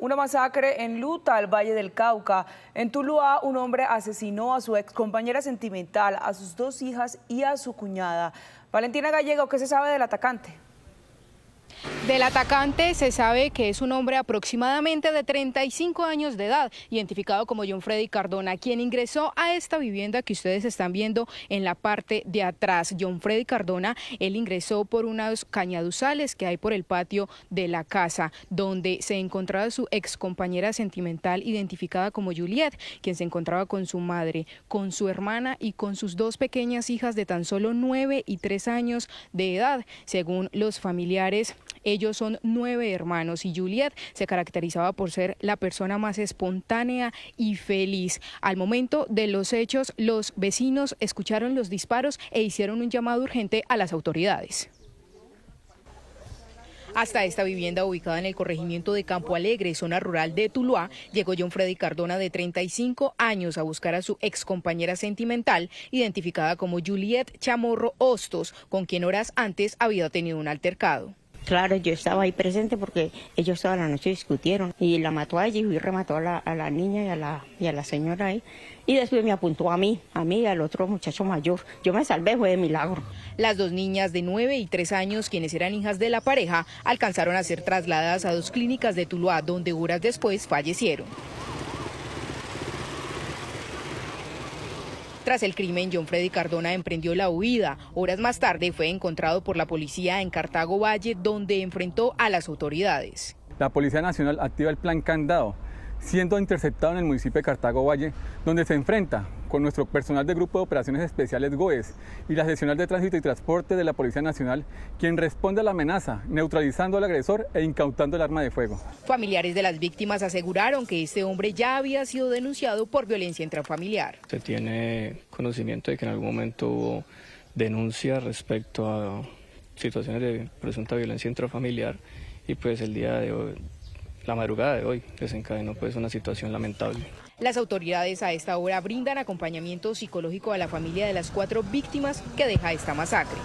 Una masacre en Luta, al Valle del Cauca. En Tuluá, un hombre asesinó a su ex compañera sentimental, a sus dos hijas y a su cuñada. Valentina Gallego, ¿qué se sabe del atacante? Del atacante se sabe que es un hombre aproximadamente de 35 años de edad, identificado como John Freddy Cardona, quien ingresó a esta vivienda que ustedes están viendo en la parte de atrás. John Freddy Cardona, él ingresó por unos cañaduzales que hay por el patio de la casa, donde se encontraba su ex compañera sentimental identificada como Juliet, quien se encontraba con su madre, con su hermana y con sus dos pequeñas hijas de tan solo 9 y 3 años de edad, según los familiares ellos son nueve hermanos y Juliet se caracterizaba por ser la persona más espontánea y feliz. Al momento de los hechos, los vecinos escucharon los disparos e hicieron un llamado urgente a las autoridades. Hasta esta vivienda ubicada en el corregimiento de Campo Alegre, zona rural de Tuluá, llegó John Freddy Cardona de 35 años a buscar a su compañera sentimental, identificada como Juliet Chamorro Hostos, con quien horas antes había tenido un altercado. Claro, yo estaba ahí presente porque ellos toda la noche discutieron y la mató a y remató a la, niña y a la, y a la señora ahí. Y después me apuntó a mí, a mí y al otro muchacho mayor. Yo me salvé, fue de milagro. Las dos niñas de 9 y 3 años, quienes eran hijas de la pareja, alcanzaron a ser trasladadas a dos clínicas de Tuluá, donde horas después fallecieron. Tras el crimen, John Freddy Cardona emprendió la huida. Horas más tarde fue encontrado por la policía en Cartago Valle, donde enfrentó a las autoridades. La Policía Nacional activa el plan Candado siendo interceptado en el municipio de Cartago Valle, donde se enfrenta con nuestro personal del Grupo de Operaciones Especiales GOES y la seccional de Tránsito y Transporte de la Policía Nacional, quien responde a la amenaza, neutralizando al agresor e incautando el arma de fuego. Familiares de las víctimas aseguraron que este hombre ya había sido denunciado por violencia intrafamiliar. Se tiene conocimiento de que en algún momento hubo denuncia respecto a situaciones de presunta violencia intrafamiliar y pues el día de hoy la madrugada de hoy desencadenó pues una situación lamentable. Las autoridades a esta hora brindan acompañamiento psicológico a la familia de las cuatro víctimas que deja esta masacre.